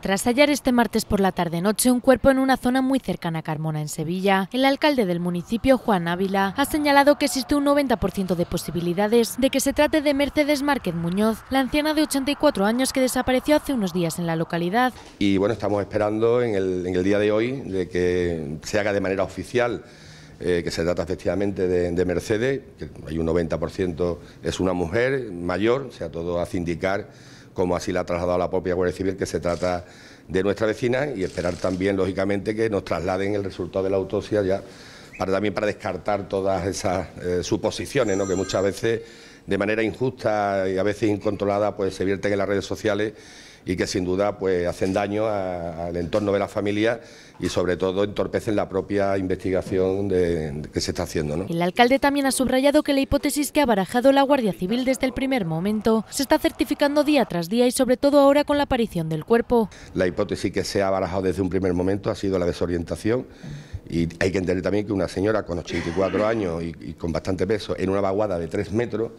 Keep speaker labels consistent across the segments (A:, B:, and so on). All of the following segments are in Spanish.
A: Tras hallar este martes por la tarde-noche un cuerpo en una zona muy cercana a Carmona, en Sevilla, el alcalde del municipio, Juan Ávila, ha señalado que existe un 90% de posibilidades de que se trate de Mercedes Márquez Muñoz, la anciana de 84 años que desapareció hace unos días en la localidad.
B: Y bueno, estamos esperando en el, día de hoy de que se haga de manera oficial eh, que se trata efectivamente de, de, Mercedes, que hay un 90% es una mujer mayor, o sea, todo hace indicar como así la ha trasladado la propia Guardia Civil, que se trata de nuestra vecina y esperar también, lógicamente, que nos trasladen el resultado de la autopsia ya, para también para descartar todas esas eh, suposiciones, ¿no? que muchas veces de manera injusta y a veces incontrolada pues se vierten en las redes sociales y que sin duda pues, hacen daño al entorno de la familia y sobre todo entorpecen la propia investigación que se está haciendo.
A: El alcalde también ha subrayado que la hipótesis que ha barajado la Guardia Civil desde el primer momento se está certificando día tras día y sobre todo ahora con la aparición del cuerpo.
B: La hipótesis que se ha barajado desde un primer momento ha sido la desorientación y hay que entender también que una señora con 84 años y, con bastante peso en una vaguada de 3 metros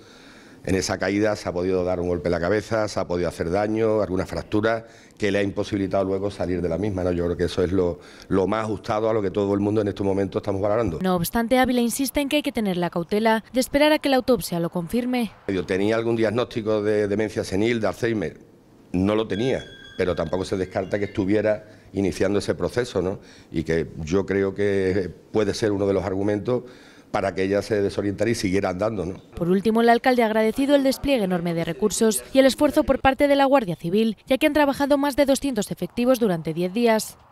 B: en esa caída se ha podido dar un golpe en la cabeza, se ha podido hacer daño, alguna fractura que le ha imposibilitado luego salir de la misma. ¿no? Yo creo que eso es lo, más ajustado a lo que todo el mundo en estos momentos estamos valorando.
A: No obstante, Ávila insiste en que hay que tener la cautela de esperar a que la autopsia lo confirme.
B: tenía algún diagnóstico de demencia senil, de Alzheimer. No lo tenía, pero tampoco se descarta que estuviera iniciando ese proceso, ¿no? Y que yo creo que puede ser uno de los argumentos para que ella se desorientara y siguiera andando. ¿no?
A: Por último, el alcalde ha agradecido el despliegue enorme de recursos y el esfuerzo por parte de la Guardia Civil, ya que han trabajado más de 200 efectivos durante 10 días.